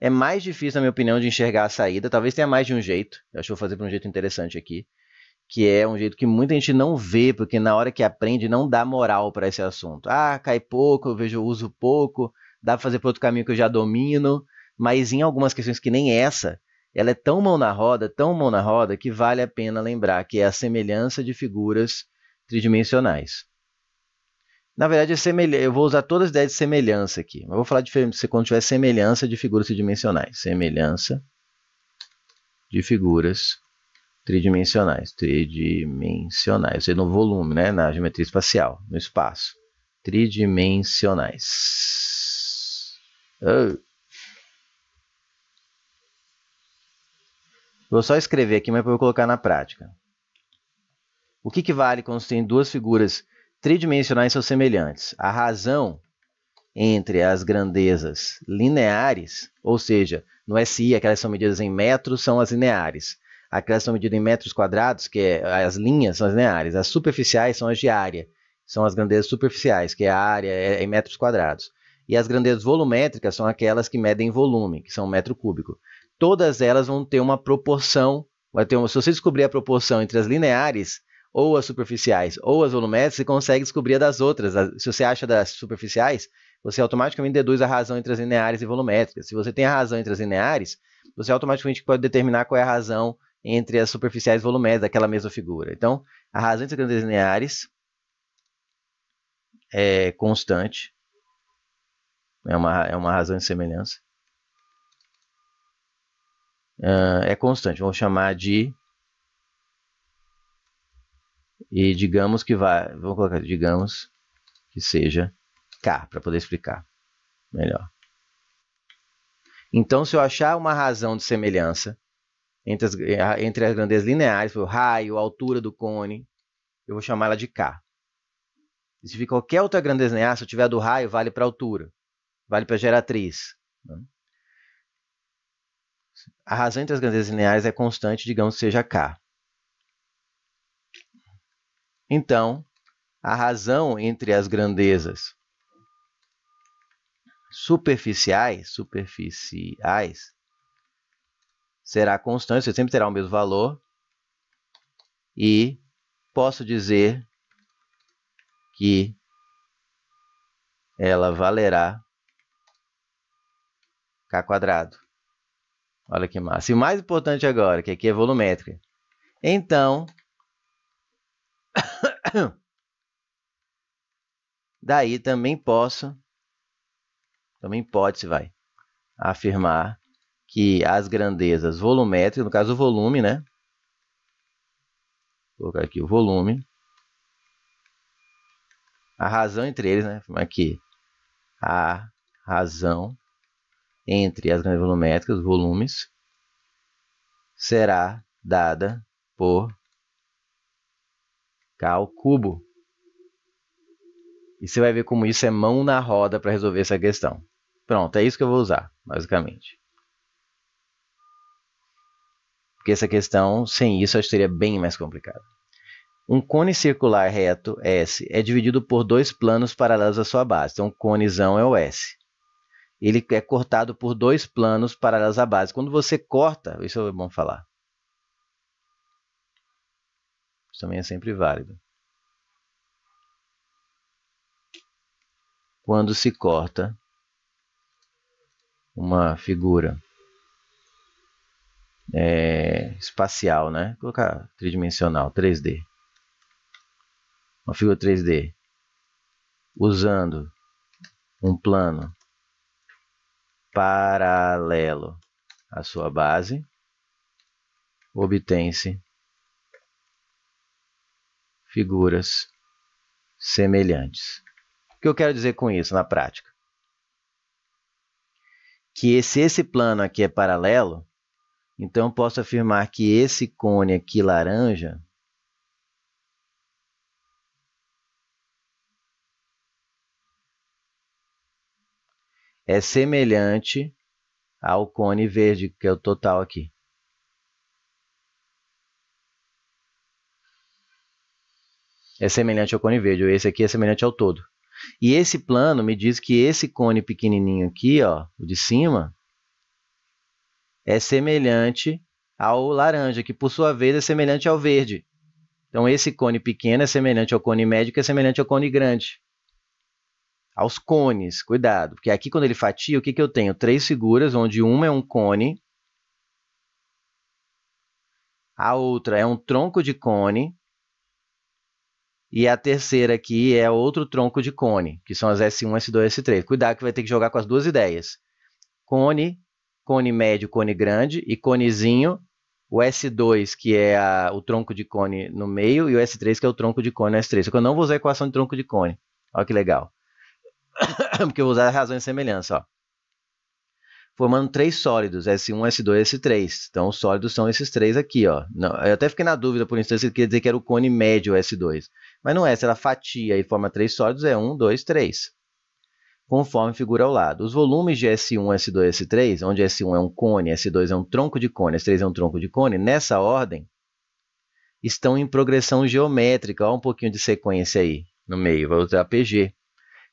É mais difícil, na minha opinião, de enxergar a saída. Talvez tenha mais de um jeito. Eu acho que vou fazer para um jeito interessante aqui. Que é um jeito que muita gente não vê, porque na hora que aprende não dá moral para esse assunto. Ah, cai pouco, eu vejo, eu uso pouco, dá para fazer para outro caminho que eu já domino. Mas em algumas questões que nem essa, ela é tão mão na roda, tão mão na roda, que vale a pena lembrar que é a semelhança de figuras tridimensionais. Na verdade, é eu vou usar todas as ideias de semelhança aqui. Eu vou falar de quando tiver semelhança de figuras tridimensionais. Semelhança de figuras tridimensionais. Tridimensionais. Ou no volume, né? na geometria espacial, no espaço. Tridimensionais. Oh. Vou só escrever aqui, mas vou colocar na prática. O que, que vale quando você tem duas figuras tridimensionais? tridimensionais são semelhantes. A razão entre as grandezas lineares, ou seja, no SI aquelas são medidas em metros, são as lineares. Aquelas são medidas em metros quadrados, que é, as linhas são as lineares. As superficiais são as de área, são as grandezas superficiais, que é a área é, é em metros quadrados. E as grandezas volumétricas são aquelas que medem volume, que são metro cúbico. Todas elas vão ter uma proporção, vai ter uma, se você descobrir a proporção entre as lineares ou as superficiais ou as volumétricas, você consegue descobrir a das outras. Se você acha das superficiais, você automaticamente deduz a razão entre as lineares e volumétricas. Se você tem a razão entre as lineares, você automaticamente pode determinar qual é a razão entre as superficiais e volumétricas daquela mesma figura. Então, a razão entre as lineares é constante. É uma, é uma razão de semelhança. Ah, é constante. Vamos chamar de e digamos que vai, vamos colocar, digamos que seja K, para poder explicar melhor. Então, se eu achar uma razão de semelhança entre as, entre as grandezas lineares, o raio, a altura do cone, eu vou chamar ela de K. E se for qualquer outra grandeza linear, se eu tiver do raio, vale para a altura, vale para a geratriz. Né? A razão entre as grandezas lineares é constante, digamos que seja K. Então, a razão entre as grandezas superficiais, superficiais, será constante, você sempre terá o mesmo valor. E posso dizer que ela valerá k quadrado. Olha que massa. E mais importante agora, que aqui é volumétrica. Então, Daí também posso, também pode-se, vai, afirmar que as grandezas volumétricas, no caso o volume, né? Vou colocar aqui o volume. A razão entre eles, né? Aqui. A razão entre as grandezas volumétricas, volumes, será dada por k ao cubo. E você vai ver como isso é mão na roda para resolver essa questão. Pronto, é isso que eu vou usar, basicamente. Porque essa questão, sem isso, acho que seria bem mais complicada. Um cone circular reto, S, é dividido por dois planos paralelos à sua base. Então, o conezão é o S. Ele é cortado por dois planos paralelos à base. Quando você corta, isso é bom falar. Isso também é sempre válido. Quando se corta uma figura é, espacial, né? Vou colocar tridimensional, 3D. Uma figura 3D usando um plano paralelo à sua base, obtém-se figuras semelhantes. O que eu quero dizer com isso na prática? Que se esse plano aqui é paralelo, então posso afirmar que esse cone aqui laranja é semelhante ao cone verde, que é o total aqui. é semelhante ao cone verde, esse aqui é semelhante ao todo. E esse plano me diz que esse cone pequenininho aqui, ó, o de cima, é semelhante ao laranja, que por sua vez é semelhante ao verde. Então esse cone pequeno é semelhante ao cone médio, que é semelhante ao cone grande. Aos cones, cuidado, porque aqui quando ele fatia, o que, que eu tenho? Três figuras, onde uma é um cone, a outra é um tronco de cone, e a terceira aqui é outro tronco de cone, que são as S1, S2, S3. Cuidado que vai ter que jogar com as duas ideias. Cone, cone médio, cone grande e conezinho. O S2, que é a, o tronco de cone no meio, e o S3, que é o tronco de cone no S3. Só que eu não vou usar a equação de tronco de cone. Olha que legal. Porque eu vou usar a razão de semelhança. Ó. Formando três sólidos, S1, S2 S3. Então, os sólidos são esses três aqui. Ó. Não, eu até fiquei na dúvida por um instante se queria dizer que era o cone médio S2 mas não é, se ela fatia e forma três sólidos, é 1, 2, 3. Conforme figura ao lado. Os volumes de S1, S2, S3, onde S1 é um cone, S2 é um tronco de cone, S3 é um tronco de cone, nessa ordem, estão em progressão geométrica. Olha um pouquinho de sequência aí no meio, vai usar PG.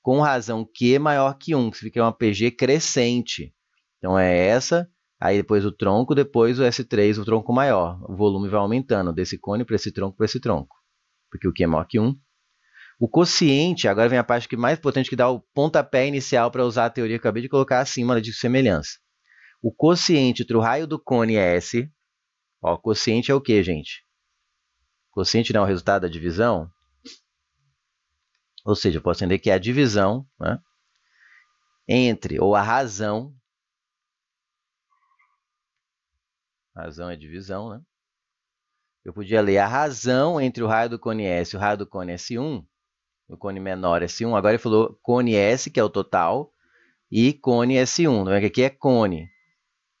Com razão Q maior que 1, que fica uma PG crescente. Então é essa, aí depois o tronco, depois o S3, o tronco maior. O volume vai aumentando desse cone para esse tronco para esse tronco porque o Q é maior que 1. O quociente, agora vem a parte que mais importante que dá o pontapé inicial para usar a teoria que eu acabei de colocar acima né, de semelhança. O quociente entre o raio do cone é S. Ó, quociente é o que, gente? Quociente não é o resultado da divisão? Ou seja, eu posso entender que é a divisão né, entre, ou a razão, razão é divisão, né? eu podia ler a razão entre o raio do cone S e o raio do cone S1, o cone menor S1, agora ele falou cone S, que é o total, e cone S1. Não é que aqui é cone.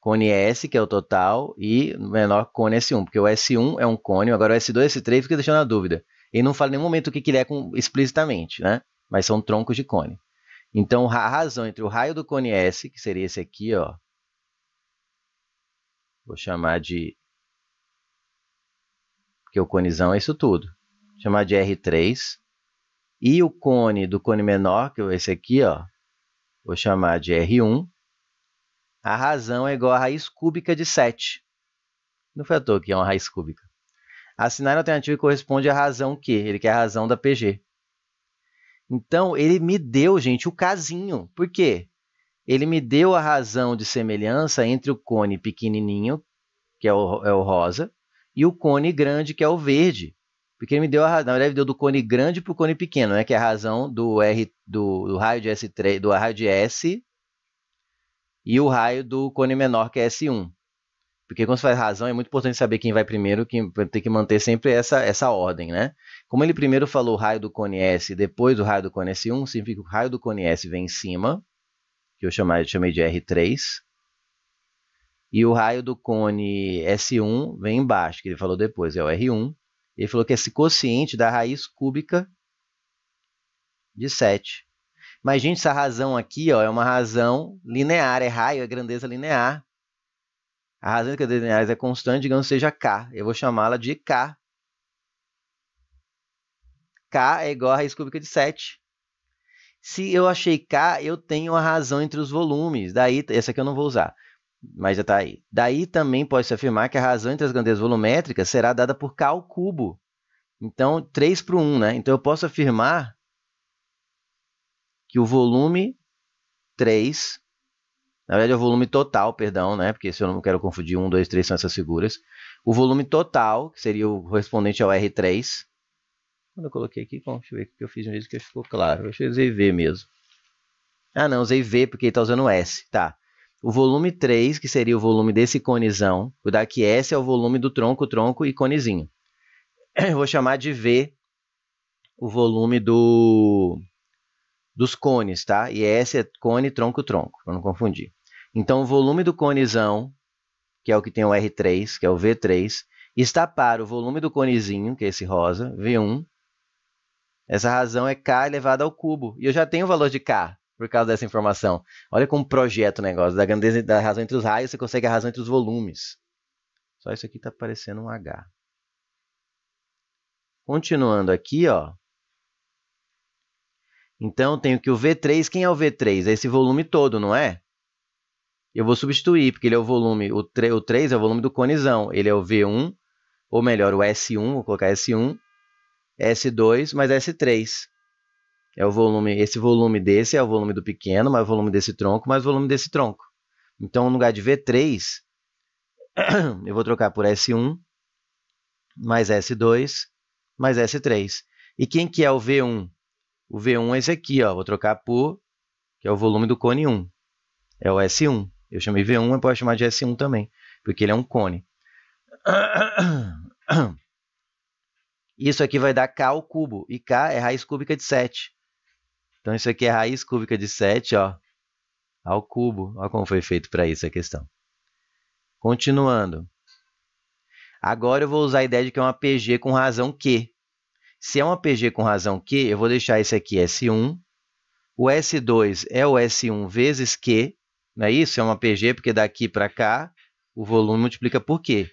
Cone S, que é o total, e menor cone S1, porque o S1 é um cone, agora o S2 e S3 fica deixando a dúvida. Ele não fala em nenhum momento o que, que ele é com, explicitamente, né? Mas são troncos de cone. Então, a razão entre o raio do cone S, que seria esse aqui, ó, vou chamar de porque o conezão é isso tudo, chamar de R3. E o cone do cone menor, que é esse aqui, ó, vou chamar de R1. A razão é igual à raiz cúbica de 7. Não foi à toa que é uma raiz cúbica. Assinar a alternativa corresponde à razão Q, ele quer a razão da PG. Então, ele me deu, gente, o casinho. Por quê? Ele me deu a razão de semelhança entre o cone pequenininho, que é o, é o rosa, e o cone grande, que é o verde. Porque ele me deu a razão. Na verdade, deu do cone grande para o cone pequeno, né? Que é a razão do, R, do, do raio de S3, do raio de S e o raio do cone menor, que é S1. Porque quando você faz razão, é muito importante saber quem vai primeiro, que tem que manter sempre essa, essa ordem, né? Como ele primeiro falou o raio do cone S e depois o raio do cone S1, significa que o raio do cone S vem em cima, que eu chamei, eu chamei de R3, e o raio do cone S1 vem embaixo, que ele falou depois, é o R1. Ele falou que é esse quociente da raiz cúbica de 7. Mas, gente, essa razão aqui ó, é uma razão linear, é raio, é grandeza linear. A razão de grandeza é linear é constante, digamos seja K. Eu vou chamá-la de K. K é igual a raiz cúbica de 7. Se eu achei K, eu tenho a razão entre os volumes. Daí, essa aqui eu não vou usar mas já está aí. Daí também pode-se afirmar que a razão entre as grandezas volumétricas será dada por k ao cubo. Então, 3 para 1, né? Então, eu posso afirmar que o volume 3, na verdade é o volume total, perdão, né? Porque se eu não quero confundir, 1, 2, 3 são essas figuras. O volume total, que seria o correspondente ao R3. Quando eu coloquei aqui, bom, deixa eu ver o que eu fiz mesmo que ficou claro. Deixa eu usei V mesmo. Ah, não, usei V porque ele está usando S, tá o volume 3, que seria o volume desse conezão, o daqui S é o volume do tronco, tronco e conezinho. Eu vou chamar de V o volume do, dos cones, tá? E S é cone, tronco, tronco, para não confundir. Então, o volume do conezão, que é o que tem o R3, que é o V3, está para o volume do conezinho, que é esse rosa, V1. Essa razão é K elevado ao cubo. E eu já tenho o valor de K, por causa dessa informação. Olha como projeta o negócio. Da grandeza da razão entre os raios, você consegue a razão entre os volumes. Só isso aqui está parecendo um H. Continuando aqui, ó. Então, tenho que o V3, quem é o V3? É esse volume todo, não é? Eu vou substituir, porque ele é o volume, o, 3, o 3 é o volume do conizão. Ele é o V1, ou melhor, o S1, vou colocar S1, S2, mais S3. É o volume, esse volume desse é o volume do pequeno, mais o volume desse tronco, mais o volume desse tronco. Então, no lugar de V3, eu vou trocar por S1, mais S2, mais S3. E quem que é o V1? O V1 é esse aqui, ó. Vou trocar por, que é o volume do cone 1. É o S1. Eu chamei V1, eu posso chamar de S1 também, porque ele é um cone. Isso aqui vai dar K ao cubo, e K é raiz cúbica de 7. Então isso aqui é raiz cúbica de 7, ó, ao cubo. Olha como foi feito para isso a questão. Continuando. Agora eu vou usar a ideia de que é uma PG com razão Q. Se é uma PG com razão Q, eu vou deixar esse aqui S1. O S2 é o S1 vezes Q. Não é isso? É uma PG porque daqui para cá o volume multiplica por Q.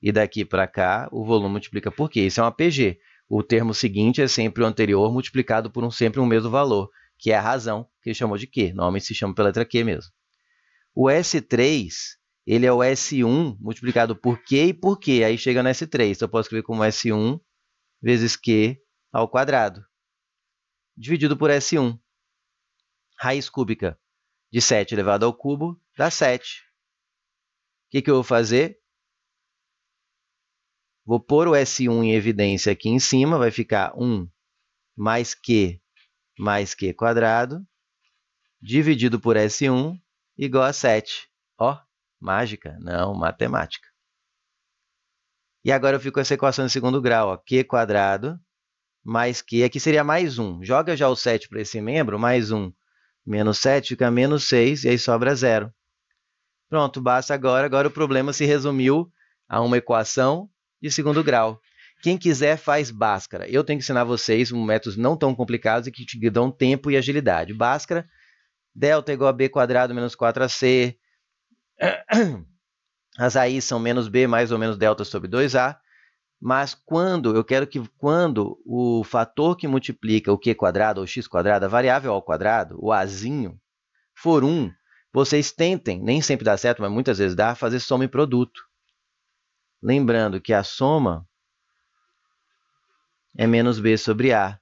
E daqui para cá o volume multiplica por Q. Isso é uma PG. O termo seguinte é sempre o anterior multiplicado por um sempre um mesmo valor, que é a razão que ele chamou de Q. Normalmente se chama pela letra Q mesmo. O S3, ele é o S1 multiplicado por Q e por Q. Aí chega no S3. Então eu posso escrever como S1 vezes Q ao quadrado. Dividido por S1. Raiz cúbica de 7 elevado ao cubo dá 7. O que, que eu vou fazer? Vou pôr o S1 em evidência aqui em cima, vai ficar 1 mais Q mais Q quadrado, dividido por S1, igual a 7. Ó, mágica? Não, matemática. E agora eu fico com essa equação de segundo grau, ó, Q quadrado mais Q, aqui seria mais 1. Joga já o 7 para esse membro, mais 1 menos 7 fica menos 6, e aí sobra zero. Pronto, basta agora. Agora o problema se resumiu a uma equação de segundo grau. Quem quiser faz Bhaskara. Eu tenho que ensinar vocês um métodos não tão complicados e que te dão tempo e agilidade. Bhaskara, delta igual a b quadrado menos 4ac. As aí são menos b mais ou menos delta sobre 2a. Mas quando eu quero que quando o fator que multiplica o q quadrado ou x quadrado, a variável ao quadrado, o azinho, for 1, vocês tentem, nem sempre dá certo, mas muitas vezes dá, fazer soma e produto. Lembrando que a soma é menos B sobre A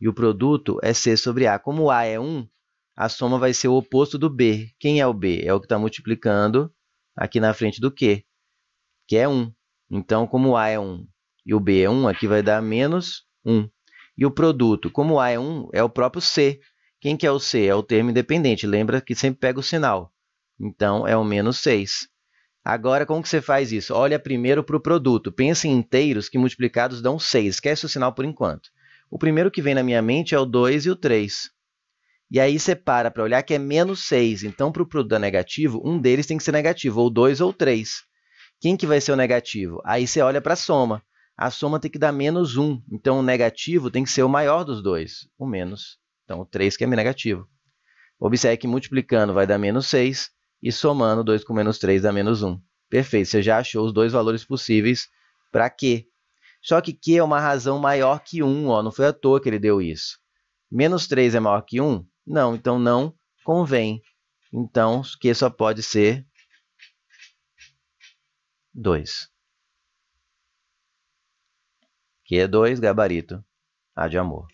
e o produto é C sobre A. Como A é 1, a soma vai ser o oposto do B. Quem é o B? É o que está multiplicando aqui na frente do Q, que é 1. Então, como A é 1 e o B é 1, aqui vai dar menos 1. E o produto, como A é 1, é o próprio C. Quem que é o C? É o termo independente. Lembra que sempre pega o sinal. Então, é o menos 6. Agora, como que você faz isso? Olha primeiro para o produto. Pensa em inteiros que multiplicados dão 6. Esquece o sinal por enquanto. O primeiro que vem na minha mente é o 2 e o 3. E aí você para para olhar que é menos 6. Então, para o produto negativo, um deles tem que ser negativo, ou 2 ou 3. Quem que vai ser o negativo? Aí você olha para a soma. A soma tem que dar menos 1. Então, o negativo tem que ser o maior dos dois, o menos. Então, o 3 que é negativo. Observe que multiplicando vai dar menos 6 e somando 2 com menos 3 dá menos 1. Perfeito, você já achou os dois valores possíveis para Q. Só que Q é uma razão maior que 1, ó, não foi à toa que ele deu isso. Menos 3 é maior que 1? Não, então não convém. Então, Q só pode ser 2. Q é 2, gabarito. A de amor.